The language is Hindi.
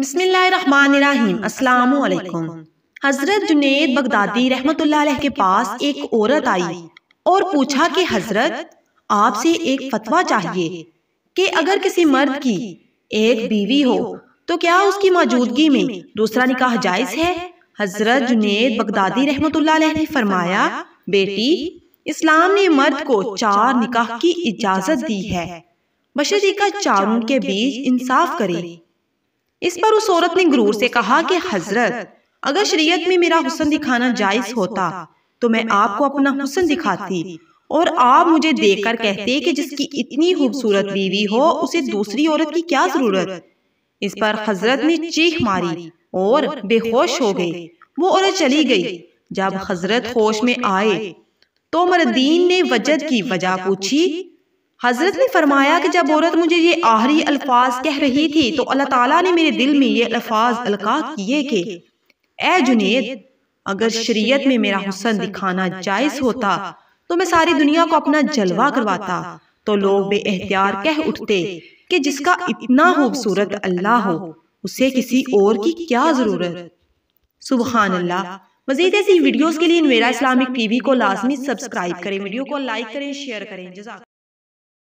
अस्सलाम हज़रत जुनेद बगदादी रहमत के पास एक औरत आई और पूछा कि हज़रत आपसे एक फतवा चाहिए कि अगर किसी मर्द की एक बीवी हो तो क्या उसकी मौजूदगी में दूसरा निकाह जायज़ है हज़रत जुनेद बगदादी रहमत ने फरमाया बेटी इस्लाम ने मर्द को चार निकाह की इजाज़त दी है बशर का चारों के बीच इंसाफ करे इस पर उस औरत ने गुरूर से कहा कि हजरत अगर शरीयत में मेरा हुसन दिखाना जायज होता तो मैं आपको अपना हुसन दिखाती और आप मुझे देखकर कहते कि जिसकी इतनी खूबसूरत बीवी हो उसे दूसरी औरत की क्या जरूरत इस पर हजरत ने चीख मारी और बेहोश हो गई वो औरत चली गई जब हजरत होश में आए तो मरदीन ने वजद की वजह पूछी हज़रत ने फरमाया कि जब औरत मुझे ये आहरी अल्फाज कह रही थी तो, तो अल्लाह ताला ने मेरे दिल में ये अल्फाज अलका किए कि ए जुनेद अगर शरीयत में मेरा हुसन दिखाना जायज़ होता तो मैं तो सारी दुनिया को अपना जलवा करवाता तो, तो लोग बे एहतियार कह उठते कि जिसका इतना खूबसूरत अल्लाह हो उसे किसी और की क्या ज़रूरत सुबहान अल्लाह मजीद ऐसी वीडियोस के लिए मेरा इस्लामिक टीवी को लाजमी सब्सक्राइब करें वीडियो को लाइक करें शेयर करें जजाक